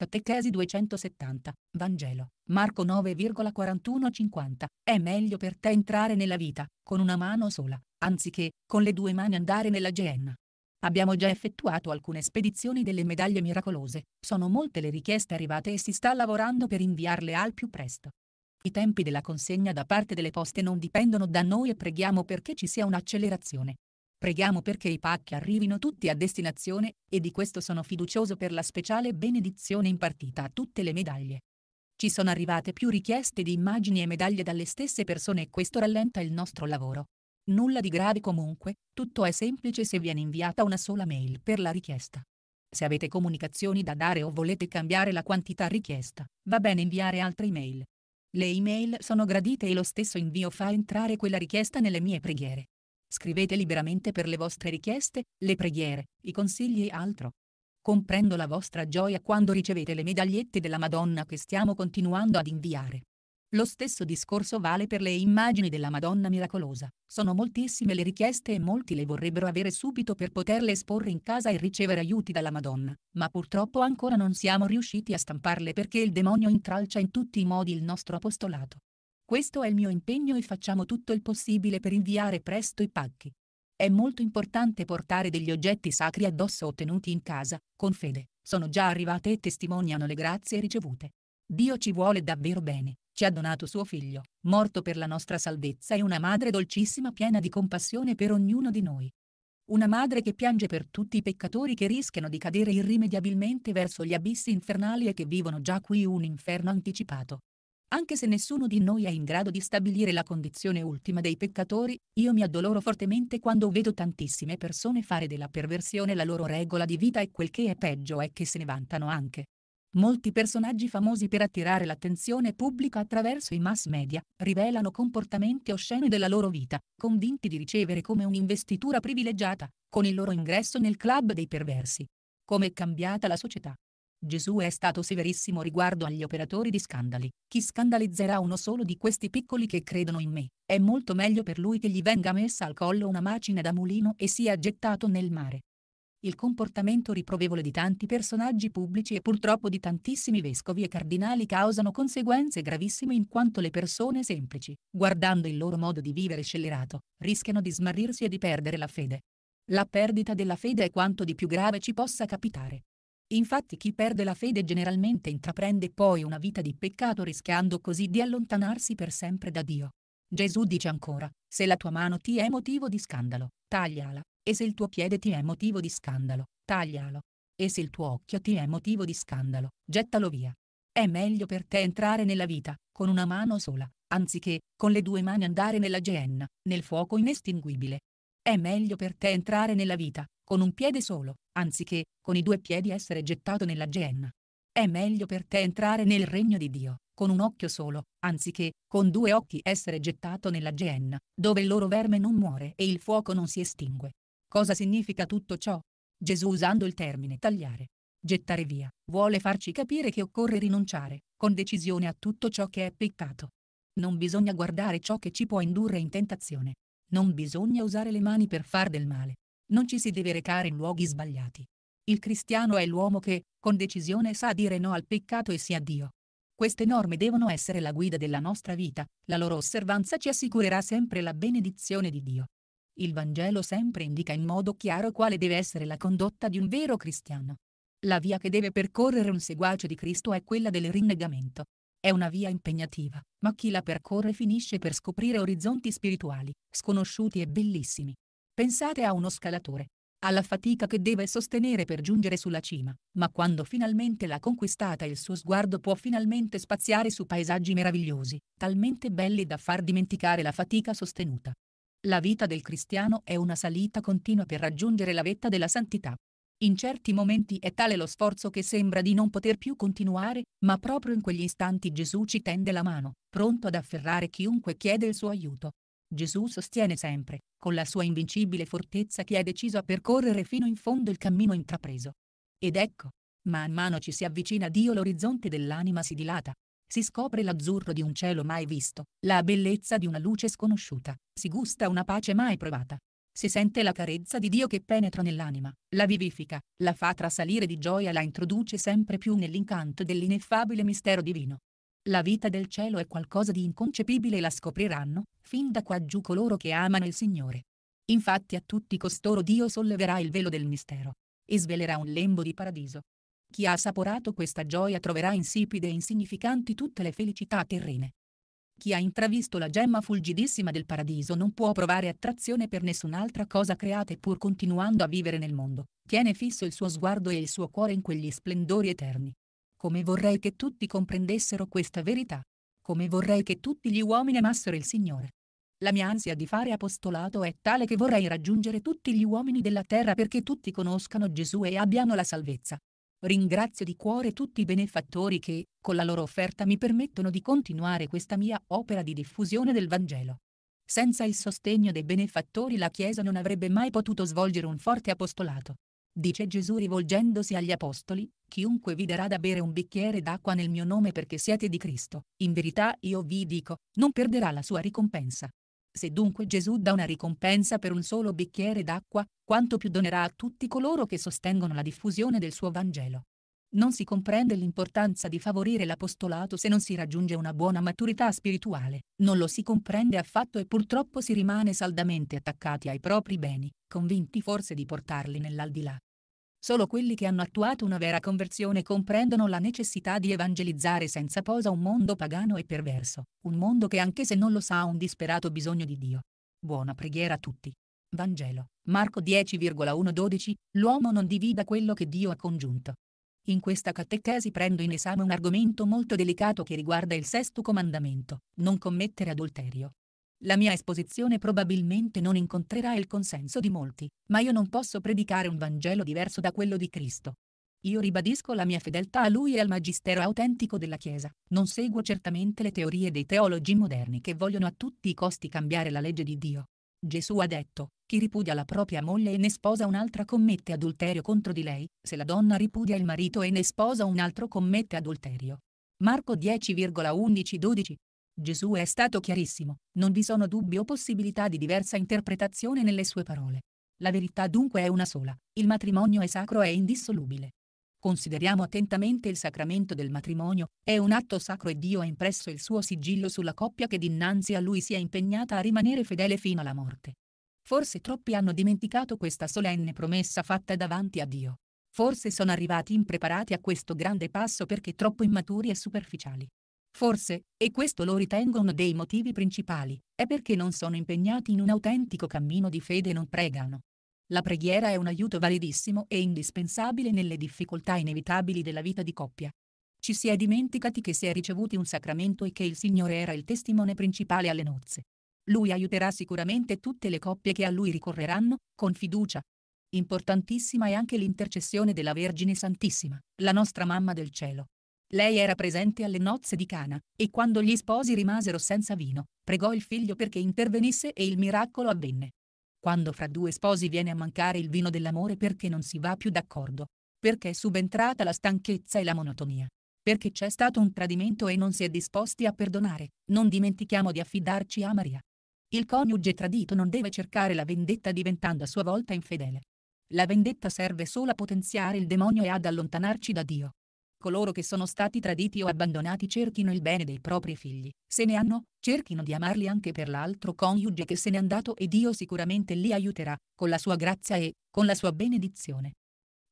Catechesi 270, Vangelo, Marco 9,41-50. È meglio per te entrare nella vita, con una mano sola, anziché, con le due mani andare nella Geenna. Abbiamo già effettuato alcune spedizioni delle medaglie miracolose, sono molte le richieste arrivate e si sta lavorando per inviarle al più presto. I tempi della consegna da parte delle poste non dipendono da noi e preghiamo perché ci sia un'accelerazione. Preghiamo perché i pacchi arrivino tutti a destinazione, e di questo sono fiducioso per la speciale benedizione impartita a tutte le medaglie. Ci sono arrivate più richieste di immagini e medaglie dalle stesse persone e questo rallenta il nostro lavoro. Nulla di grave comunque, tutto è semplice se viene inviata una sola mail per la richiesta. Se avete comunicazioni da dare o volete cambiare la quantità richiesta, va bene inviare altre email. Le email sono gradite e lo stesso invio fa entrare quella richiesta nelle mie preghiere. Scrivete liberamente per le vostre richieste, le preghiere, i consigli e altro. Comprendo la vostra gioia quando ricevete le medagliette della Madonna che stiamo continuando ad inviare. Lo stesso discorso vale per le immagini della Madonna miracolosa. Sono moltissime le richieste e molti le vorrebbero avere subito per poterle esporre in casa e ricevere aiuti dalla Madonna, ma purtroppo ancora non siamo riusciti a stamparle perché il demonio intralcia in tutti i modi il nostro apostolato. Questo è il mio impegno e facciamo tutto il possibile per inviare presto i pacchi. È molto importante portare degli oggetti sacri addosso ottenuti in casa, con fede, sono già arrivate e testimoniano le grazie ricevute. Dio ci vuole davvero bene, ci ha donato suo figlio, morto per la nostra salvezza e una madre dolcissima piena di compassione per ognuno di noi. Una madre che piange per tutti i peccatori che rischiano di cadere irrimediabilmente verso gli abissi infernali e che vivono già qui un inferno anticipato. Anche se nessuno di noi è in grado di stabilire la condizione ultima dei peccatori, io mi addoloro fortemente quando vedo tantissime persone fare della perversione la loro regola di vita e quel che è peggio è che se ne vantano anche. Molti personaggi famosi per attirare l'attenzione pubblica attraverso i mass media rivelano comportamenti osceni della loro vita, convinti di ricevere come un'investitura privilegiata, con il loro ingresso nel club dei perversi. Com'è cambiata la società? Gesù è stato severissimo riguardo agli operatori di scandali. Chi scandalizzerà uno solo di questi piccoli che credono in me, è molto meglio per lui che gli venga messa al collo una macina da mulino e sia gettato nel mare. Il comportamento riprovevole di tanti personaggi pubblici e purtroppo di tantissimi vescovi e cardinali causano conseguenze gravissime in quanto le persone semplici, guardando il loro modo di vivere scellerato, rischiano di smarrirsi e di perdere la fede. La perdita della fede è quanto di più grave ci possa capitare. Infatti chi perde la fede generalmente intraprende poi una vita di peccato rischiando così di allontanarsi per sempre da Dio. Gesù dice ancora, se la tua mano ti è motivo di scandalo, tagliala, e se il tuo piede ti è motivo di scandalo, taglialo. E se il tuo occhio ti è motivo di scandalo, gettalo via. È meglio per te entrare nella vita, con una mano sola, anziché, con le due mani andare nella geenna, nel fuoco inestinguibile. È meglio per te entrare nella vita, con un piede solo, anziché, con i due piedi essere gettato nella genna. È meglio per te entrare nel regno di Dio, con un occhio solo, anziché, con due occhi essere gettato nella genna, dove il loro verme non muore e il fuoco non si estingue. Cosa significa tutto ciò? Gesù usando il termine tagliare, gettare via, vuole farci capire che occorre rinunciare, con decisione a tutto ciò che è peccato. Non bisogna guardare ciò che ci può indurre in tentazione. Non bisogna usare le mani per far del male, non ci si deve recare in luoghi sbagliati. Il cristiano è l'uomo che, con decisione, sa dire no al peccato e sia a Dio. Queste norme devono essere la guida della nostra vita, la loro osservanza ci assicurerà sempre la benedizione di Dio. Il Vangelo sempre indica in modo chiaro quale deve essere la condotta di un vero cristiano. La via che deve percorrere un seguace di Cristo è quella del rinnegamento. È una via impegnativa, ma chi la percorre finisce per scoprire orizzonti spirituali, sconosciuti e bellissimi. Pensate a uno scalatore, alla fatica che deve sostenere per giungere sulla cima, ma quando finalmente l'ha conquistata il suo sguardo può finalmente spaziare su paesaggi meravigliosi, talmente belli da far dimenticare la fatica sostenuta. La vita del cristiano è una salita continua per raggiungere la vetta della santità. In certi momenti è tale lo sforzo che sembra di non poter più continuare, ma proprio in quegli istanti Gesù ci tende la mano, pronto ad afferrare chiunque chiede il suo aiuto. Gesù sostiene sempre, con la sua invincibile fortezza chi è deciso a percorrere fino in fondo il cammino intrapreso. Ed ecco, man mano ci si avvicina a Dio l'orizzonte dell'anima si dilata, si scopre l'azzurro di un cielo mai visto, la bellezza di una luce sconosciuta, si gusta una pace mai provata. Si sente la carezza di Dio che penetra nell'anima, la vivifica, la fa trasalire di gioia, la introduce sempre più nell'incanto dell'ineffabile mistero divino. La vita del cielo è qualcosa di inconcepibile e la scopriranno, fin da quaggiù coloro che amano il Signore. Infatti a tutti costoro Dio solleverà il velo del mistero e svelerà un lembo di paradiso. Chi ha assaporato questa gioia troverà insipide e insignificanti tutte le felicità terrene. Chi ha intravisto la gemma fulgidissima del paradiso non può provare attrazione per nessun'altra cosa creata e pur continuando a vivere nel mondo, tiene fisso il suo sguardo e il suo cuore in quegli splendori eterni. Come vorrei che tutti comprendessero questa verità. Come vorrei che tutti gli uomini amassero il Signore. La mia ansia di fare apostolato è tale che vorrei raggiungere tutti gli uomini della terra perché tutti conoscano Gesù e abbiano la salvezza. Ringrazio di cuore tutti i benefattori che, con la loro offerta, mi permettono di continuare questa mia opera di diffusione del Vangelo. Senza il sostegno dei benefattori la Chiesa non avrebbe mai potuto svolgere un forte apostolato. Dice Gesù rivolgendosi agli apostoli, chiunque vi darà da bere un bicchiere d'acqua nel mio nome perché siete di Cristo, in verità io vi dico, non perderà la sua ricompensa. Se dunque Gesù dà una ricompensa per un solo bicchiere d'acqua, quanto più donerà a tutti coloro che sostengono la diffusione del suo Vangelo. Non si comprende l'importanza di favorire l'apostolato se non si raggiunge una buona maturità spirituale, non lo si comprende affatto e purtroppo si rimane saldamente attaccati ai propri beni, convinti forse di portarli nell'aldilà. Solo quelli che hanno attuato una vera conversione comprendono la necessità di evangelizzare senza posa un mondo pagano e perverso, un mondo che anche se non lo sa ha un disperato bisogno di Dio. Buona preghiera a tutti. Vangelo, Marco 10,112, l'uomo non divida quello che Dio ha congiunto. In questa catechesi prendo in esame un argomento molto delicato che riguarda il sesto comandamento, non commettere adulterio. La mia esposizione probabilmente non incontrerà il consenso di molti, ma io non posso predicare un Vangelo diverso da quello di Cristo. Io ribadisco la mia fedeltà a lui e al magistero autentico della Chiesa. Non seguo certamente le teorie dei teologi moderni che vogliono a tutti i costi cambiare la legge di Dio. Gesù ha detto, chi ripudia la propria moglie e ne sposa un'altra commette adulterio contro di lei, se la donna ripudia il marito e ne sposa un altro commette adulterio. Marco 10,11-12 Gesù è stato chiarissimo, non vi sono dubbi o possibilità di diversa interpretazione nelle sue parole. La verità dunque è una sola, il matrimonio è sacro e indissolubile. Consideriamo attentamente il sacramento del matrimonio, è un atto sacro e Dio ha impresso il suo sigillo sulla coppia che dinanzi a lui si è impegnata a rimanere fedele fino alla morte. Forse troppi hanno dimenticato questa solenne promessa fatta davanti a Dio. Forse sono arrivati impreparati a questo grande passo perché troppo immaturi e superficiali. Forse, e questo lo ritengo uno dei motivi principali, è perché non sono impegnati in un autentico cammino di fede e non pregano. La preghiera è un aiuto validissimo e indispensabile nelle difficoltà inevitabili della vita di coppia. Ci si è dimenticati che si è ricevuti un sacramento e che il Signore era il testimone principale alle nozze. Lui aiuterà sicuramente tutte le coppie che a Lui ricorreranno, con fiducia. Importantissima è anche l'intercessione della Vergine Santissima, la nostra mamma del cielo, lei era presente alle nozze di Cana, e quando gli sposi rimasero senza vino, pregò il figlio perché intervenisse e il miracolo avvenne. Quando fra due sposi viene a mancare il vino dell'amore perché non si va più d'accordo, perché è subentrata la stanchezza e la monotonia, perché c'è stato un tradimento e non si è disposti a perdonare, non dimentichiamo di affidarci a Maria. Il coniuge tradito non deve cercare la vendetta diventando a sua volta infedele. La vendetta serve solo a potenziare il demonio e ad allontanarci da Dio coloro che sono stati traditi o abbandonati cerchino il bene dei propri figli, se ne hanno, cerchino di amarli anche per l'altro coniuge che se n'è andato e Dio sicuramente li aiuterà, con la sua grazia e, con la sua benedizione.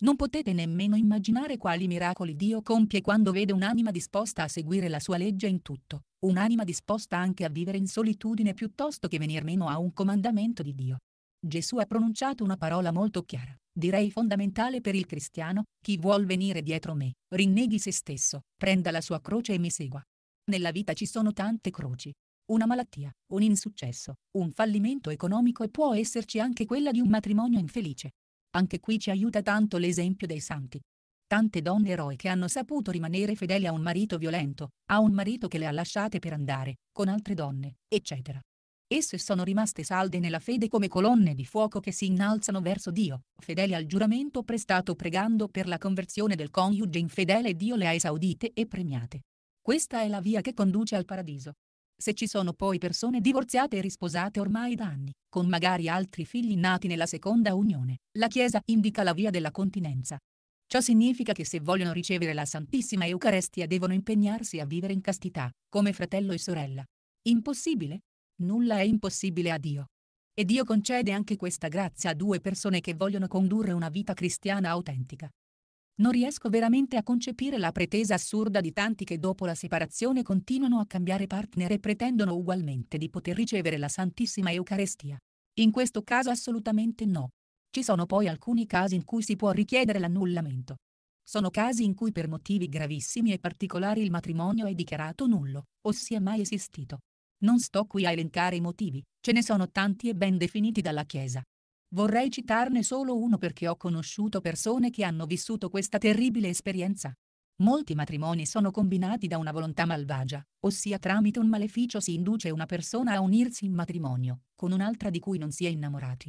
Non potete nemmeno immaginare quali miracoli Dio compie quando vede un'anima disposta a seguire la sua legge in tutto, un'anima disposta anche a vivere in solitudine piuttosto che venir meno a un comandamento di Dio. Gesù ha pronunciato una parola molto chiara direi fondamentale per il cristiano, chi vuol venire dietro me, rinneghi se stesso, prenda la sua croce e mi segua. Nella vita ci sono tante croci. Una malattia, un insuccesso, un fallimento economico e può esserci anche quella di un matrimonio infelice. Anche qui ci aiuta tanto l'esempio dei santi. Tante donne eroe che hanno saputo rimanere fedeli a un marito violento, a un marito che le ha lasciate per andare, con altre donne, eccetera. Esse sono rimaste salde nella fede come colonne di fuoco che si innalzano verso Dio, fedeli al giuramento prestato pregando per la conversione del coniuge infedele Dio le ha esaudite e premiate. Questa è la via che conduce al paradiso. Se ci sono poi persone divorziate e risposate ormai da anni, con magari altri figli nati nella seconda unione, la Chiesa indica la via della continenza. Ciò significa che se vogliono ricevere la Santissima Eucarestia devono impegnarsi a vivere in castità, come fratello e sorella. Impossibile? Nulla è impossibile a Dio. E Dio concede anche questa grazia a due persone che vogliono condurre una vita cristiana autentica. Non riesco veramente a concepire la pretesa assurda di tanti che dopo la separazione continuano a cambiare partner e pretendono ugualmente di poter ricevere la Santissima Eucarestia. In questo caso assolutamente no. Ci sono poi alcuni casi in cui si può richiedere l'annullamento. Sono casi in cui per motivi gravissimi e particolari il matrimonio è dichiarato nullo, ossia mai esistito. Non sto qui a elencare i motivi, ce ne sono tanti e ben definiti dalla Chiesa. Vorrei citarne solo uno perché ho conosciuto persone che hanno vissuto questa terribile esperienza. Molti matrimoni sono combinati da una volontà malvagia, ossia tramite un maleficio si induce una persona a unirsi in matrimonio, con un'altra di cui non si è innamorati.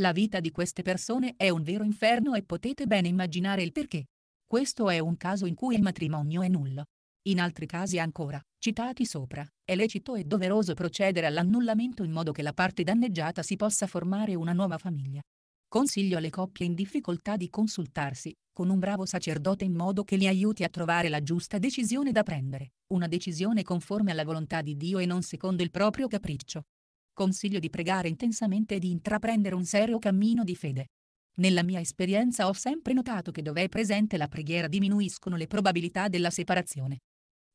La vita di queste persone è un vero inferno e potete bene immaginare il perché. Questo è un caso in cui il matrimonio è nullo, in altri casi ancora, citati sopra, è lecito e doveroso procedere all'annullamento in modo che la parte danneggiata si possa formare una nuova famiglia. Consiglio alle coppie in difficoltà di consultarsi con un bravo sacerdote in modo che li aiuti a trovare la giusta decisione da prendere, una decisione conforme alla volontà di Dio e non secondo il proprio capriccio. Consiglio di pregare intensamente e di intraprendere un serio cammino di fede. Nella mia esperienza ho sempre notato che dove è presente la preghiera diminuiscono le probabilità della separazione.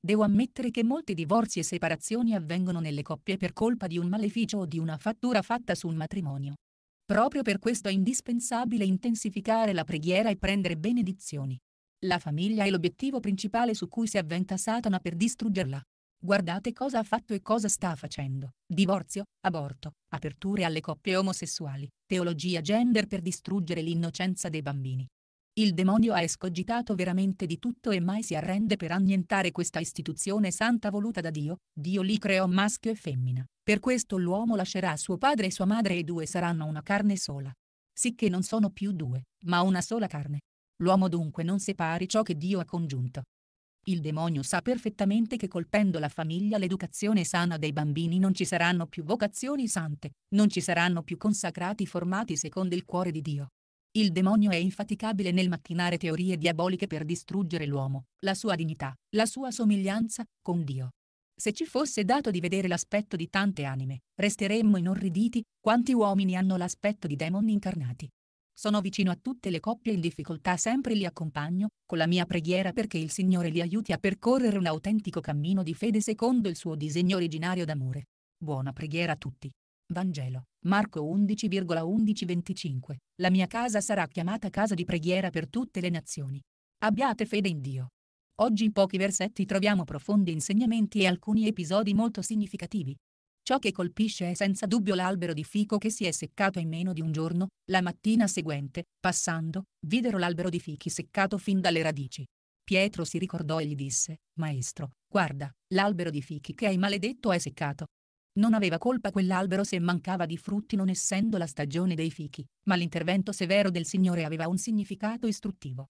Devo ammettere che molti divorzi e separazioni avvengono nelle coppie per colpa di un maleficio o di una fattura fatta sul matrimonio. Proprio per questo è indispensabile intensificare la preghiera e prendere benedizioni. La famiglia è l'obiettivo principale su cui si avventa Satana per distruggerla. Guardate cosa ha fatto e cosa sta facendo. Divorzio, aborto, aperture alle coppie omosessuali, teologia gender per distruggere l'innocenza dei bambini. Il demonio ha escogitato veramente di tutto e mai si arrende per annientare questa istituzione santa voluta da Dio, Dio li creò maschio e femmina, per questo l'uomo lascerà suo padre e sua madre e i due saranno una carne sola. Sicché non sono più due, ma una sola carne. L'uomo dunque non separi ciò che Dio ha congiunto. Il demonio sa perfettamente che colpendo la famiglia l'educazione sana dei bambini non ci saranno più vocazioni sante, non ci saranno più consacrati formati secondo il cuore di Dio. Il demonio è infaticabile nel macchinare teorie diaboliche per distruggere l'uomo, la sua dignità, la sua somiglianza con Dio. Se ci fosse dato di vedere l'aspetto di tante anime, resteremmo inorriditi quanti uomini hanno l'aspetto di demoni incarnati. Sono vicino a tutte le coppie in difficoltà, sempre li accompagno, con la mia preghiera perché il Signore li aiuti a percorrere un autentico cammino di fede secondo il suo disegno originario d'amore. Buona preghiera a tutti. Vangelo, Marco 11,1125. La mia casa sarà chiamata casa di preghiera per tutte le nazioni. Abbiate fede in Dio. Oggi in pochi versetti troviamo profondi insegnamenti e alcuni episodi molto significativi. Ciò che colpisce è senza dubbio l'albero di fico che si è seccato in meno di un giorno, la mattina seguente, passando, videro l'albero di fichi seccato fin dalle radici. Pietro si ricordò e gli disse, Maestro, guarda, l'albero di fichi che hai maledetto è seccato. Non aveva colpa quell'albero se mancava di frutti non essendo la stagione dei fichi, ma l'intervento severo del Signore aveva un significato istruttivo.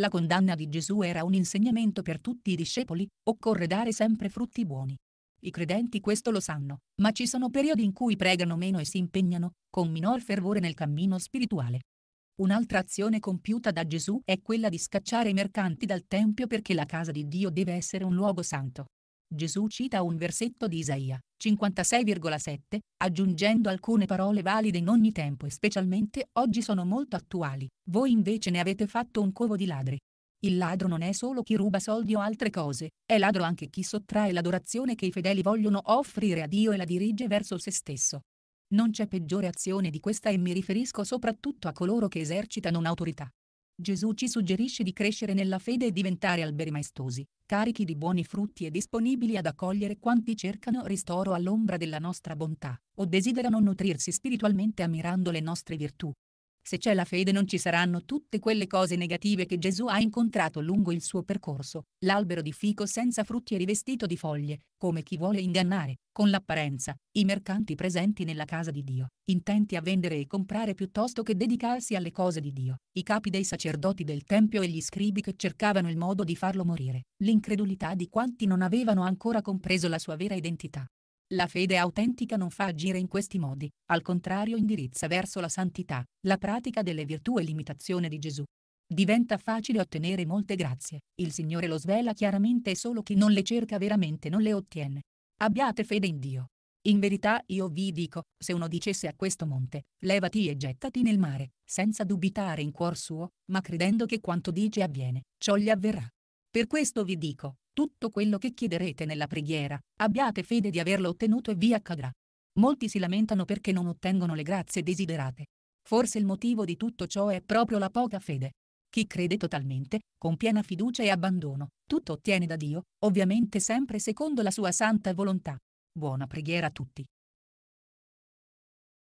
La condanna di Gesù era un insegnamento per tutti i discepoli, occorre dare sempre frutti buoni. I credenti questo lo sanno, ma ci sono periodi in cui pregano meno e si impegnano, con minor fervore nel cammino spirituale. Un'altra azione compiuta da Gesù è quella di scacciare i mercanti dal Tempio perché la casa di Dio deve essere un luogo santo. Gesù cita un versetto di Isaia 56,7, aggiungendo alcune parole valide in ogni tempo e specialmente oggi sono molto attuali, voi invece ne avete fatto un covo di ladri. Il ladro non è solo chi ruba soldi o altre cose, è ladro anche chi sottrae l'adorazione che i fedeli vogliono offrire a Dio e la dirige verso se stesso. Non c'è peggiore azione di questa e mi riferisco soprattutto a coloro che esercitano un'autorità Gesù ci suggerisce di crescere nella fede e diventare alberi maestosi, carichi di buoni frutti e disponibili ad accogliere quanti cercano ristoro all'ombra della nostra bontà, o desiderano nutrirsi spiritualmente ammirando le nostre virtù, se c'è la fede non ci saranno tutte quelle cose negative che Gesù ha incontrato lungo il suo percorso, l'albero di fico senza frutti e rivestito di foglie, come chi vuole ingannare, con l'apparenza, i mercanti presenti nella casa di Dio, intenti a vendere e comprare piuttosto che dedicarsi alle cose di Dio, i capi dei sacerdoti del Tempio e gli scribi che cercavano il modo di farlo morire, l'incredulità di quanti non avevano ancora compreso la sua vera identità. La fede autentica non fa agire in questi modi, al contrario indirizza verso la santità, la pratica delle virtù e l'imitazione di Gesù. Diventa facile ottenere molte grazie, il Signore lo svela chiaramente e solo chi non le cerca veramente non le ottiene. Abbiate fede in Dio. In verità io vi dico, se uno dicesse a questo monte, levati e gettati nel mare, senza dubitare in cuor suo, ma credendo che quanto dice avviene, ciò gli avverrà. Per questo vi dico, tutto quello che chiederete nella preghiera, abbiate fede di averlo ottenuto e vi accadrà. Molti si lamentano perché non ottengono le grazie desiderate. Forse il motivo di tutto ciò è proprio la poca fede. Chi crede totalmente, con piena fiducia e abbandono, tutto ottiene da Dio, ovviamente sempre secondo la sua santa volontà. Buona preghiera a tutti.